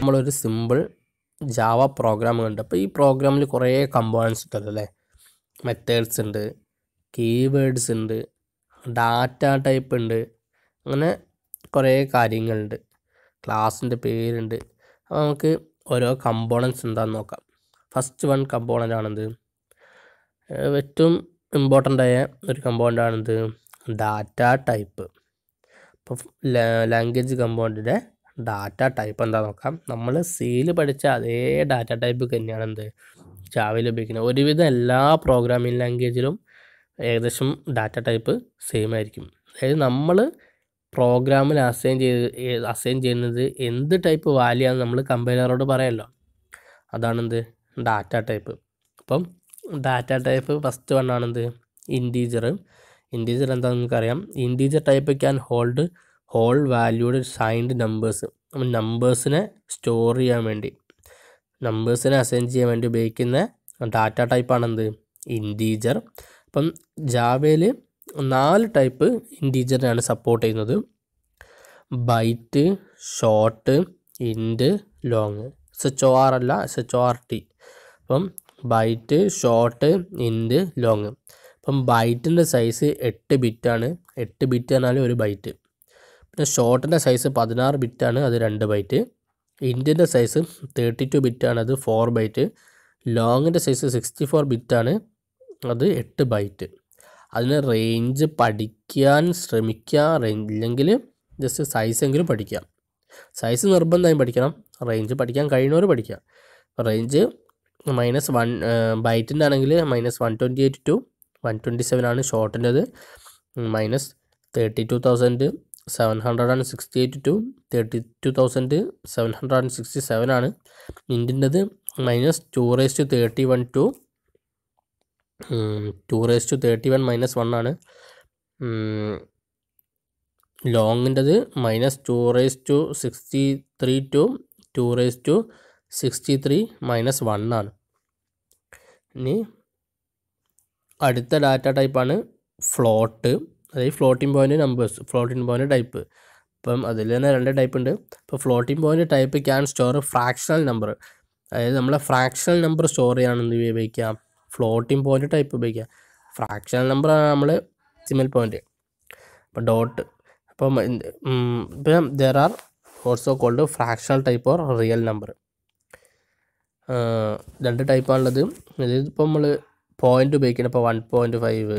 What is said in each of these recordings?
നമ്മളൊരു simple Java program കണ്ട് അപ്പോൾ ഈ പ്രോഗ്രാമിൽ കുറേ കമ്പോണൻസ് ഉണ്ട് അല്ലേ മെത്തേഡ്സ് ഉണ്ട് കീവേഡ്സ് ഉണ്ട് ഡാറ്റ ടൈപ്പ് ഉണ്ട് അങ്ങനെ കുറേ കാര്യങ്ങളുണ്ട് ക്ലാസ്സിൻ്റെ പേരുണ്ട് അപ്പോൾ നമുക്ക് ഓരോ കമ്പോണൻസ് എന്താണെന്ന് നോക്കാം ഫസ്റ്റ് വൺ കമ്പോണൻ്റ് ആണെന്ത് ഏറ്റവും ഇമ്പോർട്ടൻ്റ് ആയ ഒരു കമ്പോണൻ്റ് ആണെന്ത് ഡാറ്റ ടൈപ്പ് അപ്പോൾ ലാംഗ്വേജ് കമ്പോണൻ്റിൻ്റെ ഡാറ്റ ടൈപ്പ് എന്താ നോക്കാം നമ്മൾ സിയിൽ പഠിച്ച അതേ ഡാറ്റ ടൈപ്പ് തന്നെയാണ് എന്ത് ജാവയിൽ ഉപയോഗിക്കുന്നത് ഒരുവിധം എല്ലാ പ്രോഗ്രാമിംഗ് ലാംഗ്വേജിലും ഏകദേശം ഡാറ്റ ടൈപ്പ് സെയിം ആയിരിക്കും അതായത് നമ്മൾ പ്രോഗ്രാമിൽ അസൈൻ ചെയ്ത് അസൈൻ ചെയ്യുന്നത് എന്ത് ടൈപ്പ് വാല്യാന്ന് നമ്മൾ കമ്പൈലറോട് പറയല്ലോ അതാണെന്ത് ഡാറ്റ ടൈപ്പ് അപ്പം ഡാറ്റ ടൈപ്പ് ഫസ്റ്റ് വണ്ണാണെന്ത് ഇൻറ്റീജർ ഇൻറ്റീജർ എന്താണെന്ന് നിങ്ങൾക്കറിയാം integer type can hold whole valued signed numbers നമ്മൾ നമ്പേഴ്സിനെ സ്റ്റോർ ചെയ്യാൻ വേണ്ടി നമ്പേഴ്സിനെ അസൈൻ ചെയ്യാൻ വേണ്ടി ഉപയോഗിക്കുന്ന ഡാറ്റ ടൈപ്പാണ് എന്ത് ഇൻറ്റീജർ അപ്പം ജാവയിൽ നാല് ടൈപ്പ് ഇൻറ്റീജറിനാണ് സപ്പോർട്ട് ചെയ്യുന്നത് byte short int long S H O R അല്ല S H O R T അപ്പം ബൈറ്റ് ഷോർട്ട് ഇൻഡ് ലോങ് അപ്പം ബൈറ്റിൻ്റെ സൈസ് എട്ട് ബിറ്റാണ് എട്ട് ബിറ്റ് പറഞ്ഞാൽ ഒരു ബൈറ്റ് പിന്നെ ഷോർട്ടിൻ്റെ സൈസ് പതിനാറ് ബിറ്റാണ് അത് രണ്ട് ബൈറ്റ് ഇന്ത്യൻ്റെ സൈസ് തേർട്ടി ടു ബിറ്റാണ് അത് ഫോർ ബൈറ്റ് ലോങ്ങിൻ്റെ സൈസ് സിക്സ്റ്റി ഫോർ ബിറ്റാണ് അത് എട്ട് ബൈറ്റ് അതിന് റേഞ്ച് പഠിക്കാൻ ശ്രമിക്കുക ഇല്ലെങ്കിൽ ജസ്റ്റ് സൈസെങ്കിലും പഠിക്കാം സൈസ് നിർബന്ധമായും പഠിക്കണം റേഞ്ച് പഠിക്കാൻ കഴിയുന്നവർ പഠിക്കാം റേഞ്ച് മൈനസ് വൺ ബൈറ്റിൻ്റെ ആണെങ്കിൽ minus one twenty eight to one twenty seven ആണ് ഷോർട്ടിൻ്റെത് minus thirty two thousand seven hundred and sixty eight to thirty two thousand seven hundred and sixty seven ആണ് മിൻറ്റിൻ്റെത് minus two raise to thirty one to two raise to thirty one minus one ആണ് ലോങ്ങിൻ്റെത് minus two raise to sixty three to two raise to sixty three minus one ആണ് ഇനി അടുത്ത data ടൈപ്പാണ് float അതായത് floating point numbers floating point type അപ്പം അതിൽ തന്നെ രണ്ട് ടൈപ്പ് ഉണ്ട് ഇപ്പോൾ floating point type can store fractional number അതായത് നമ്മളെ ഫ്രാക്ഷണൽ നമ്പർ സ്റ്റോർ ചെയ്യാണെന്ന് ഉപയോഗിക്കാം ഫ്ലോട്ടിംഗ് പോയിൻ്റ് ടൈപ്പ് ഉപയോഗിക്കാം ഫ്രാക്ഷണൽ നമ്പറാണ് നമ്മൾ സിമൽ പോയിൻ്റ് അപ്പം ഡോട്ട് അപ്പം ഇപ്പം they are also called fractional type or real number രണ്ട് ടൈപ്പാണുള്ളത് ഇതിപ്പോൾ നമ്മൾ പോയിൻ്റ് ഉപയോഗിക്കണം ഇപ്പോൾ one point five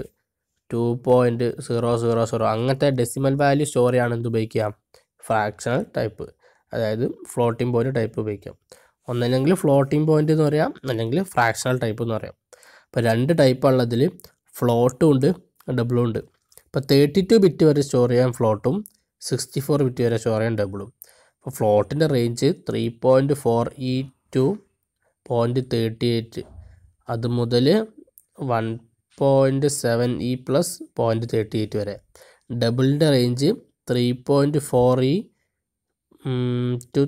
two point zero zero zero അങ്ങനത്തെ ഡെസിമൽ വാല്യൂ സ്റ്റോർ ചെയ്യാൻ എന്ത് ഉപയോഗിക്കാം ഫ്രാക്ഷണൽ ടൈപ്പ് അതായത് ഫ്ലോട്ടിംഗ് പോയിൻ്റ് ടൈപ്പ് ഉപയോഗിക്കാം ഒന്നല്ലെങ്കിൽ ഫ്ലോട്ടിംഗ് പോയിൻ്റ് എന്ന് പറയാം അല്ലെങ്കിൽ ഫ്രാക്ഷണൽ ടൈപ്പ് എന്ന് പറയാം അപ്പോൾ രണ്ട് ഉള്ളതിൽ ഫ്ലോട്ടും ഉണ്ട് ഡബിളും ഉണ്ട് അപ്പോൾ തേർട്ടി ടു ബിറ്റ് വരെ സ്റ്റോർ ചെയ്യാൻ ഫ്ലോട്ടും സിക്സ്റ്റി ഫോർ ബിറ്റ് വരെ സ്റ്റോർ ചെയ്യാൻ ഡബിളും അപ്പോൾ ഫ്ലോട്ടിൻ്റെ range three point four E two point thirty eight അത് മുതൽ one point seven E plus point thirty eight വരെ ഡബിളിൻ്റെ range three point four E two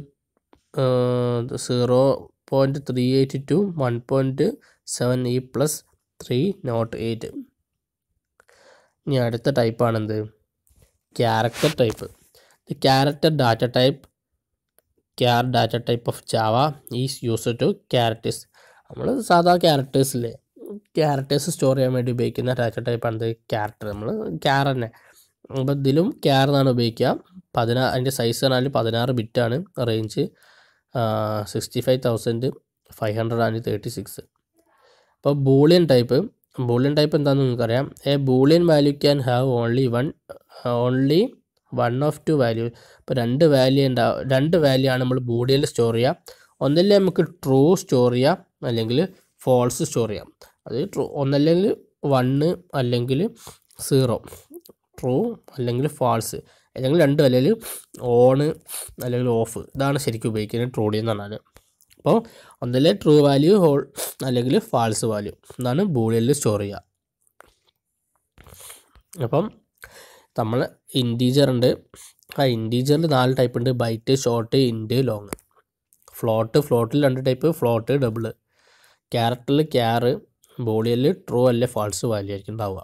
zero point three eight to one point seven E plus three nought eight ഇനി അടുത്ത ടൈപ്പാണെന്ത് character type character data type char data type of Java is use to characters നമ്മൾ സാധാ characters ക്യാരക്ടേഴ്സില്ലേ characters store ചെയ്യാൻ വേണ്ടി ഉപയോഗിക്കുന്ന attach ടൈപ്പാണ് ഇത് ക്യാരക്ടർ നമ്മൾ ക്യാർ തന്നെ അപ്പോൾ ഇതിലും ക്യാർ എന്നാണ് ഉപയോഗിക്കുക പതിനാ അതിൻ്റെ സൈസ് പറഞ്ഞാൽ പതിനാറ് ബിറ്റാണ് range sixty five thousand five hundred and thirty six അപ്പോൾ ബൂളിയൻ ടൈപ്പ് ബൂളിയൻ ടൈപ്പ് എന്താണെന്ന് നിങ്ങൾക്കറിയാം a boolean value can have only one only one of two value അപ്പോൾ രണ്ട് വാല്യൂ ഉണ്ടാവും രണ്ട് വാല്യൂ ആണ് നമ്മൾ ബൂളിയനിൽ സ്റ്റോർ ചെയ്യുക ഒന്നല്ലേ നമുക്ക് ട്രൂ സ്റ്റോർ ചെയ്യാം അല്ലെങ്കിൽ ഫോൾസ് സ്റ്റോർ ചെയ്യാം അത് ട്രൂ ഒന്നല്ലെങ്കിൽ വണ്ണ് അല്ലെങ്കിൽ സീറോ ട്രൂ അല്ലെങ്കിൽ ഫാൾസ് അല്ലെങ്കിൽ രണ്ട് അല്ലെങ്കിൽ ഓണ് അല്ലെങ്കിൽ ഓഫ് ഇതാണ് ശരിക്കും ഉപയോഗിക്കുന്നത് ട്രൂഡി എന്ന് പറഞ്ഞാൽ അപ്പോൾ ഒന്നല്ലേ ട്രൂ വാല്യൂ ഹോൾ അല്ലെങ്കിൽ ഫാൾസ് വാല്യൂ എന്നാണ് ബൂളിയനിൽ സ്റ്റോർ ചെയ്യുക അപ്പം നമ്മൾ ഉണ്ട് ആ ഇൻറ്റീജറിൽ നാല് ടൈപ്പ് ഉണ്ട് byte short int long float ഫ്ലോട്ടിൽ രണ്ട് ടൈപ്പ് ഫ്ലോട്ട് ഡബിള് ക്യാരറ്റിൽ ക്യാറ് ബോളിയിൽ ട്രൂ അല്ലെ ഫാൾസ് വാല്യൂ ആയിരിക്കും ഉണ്ടാവുക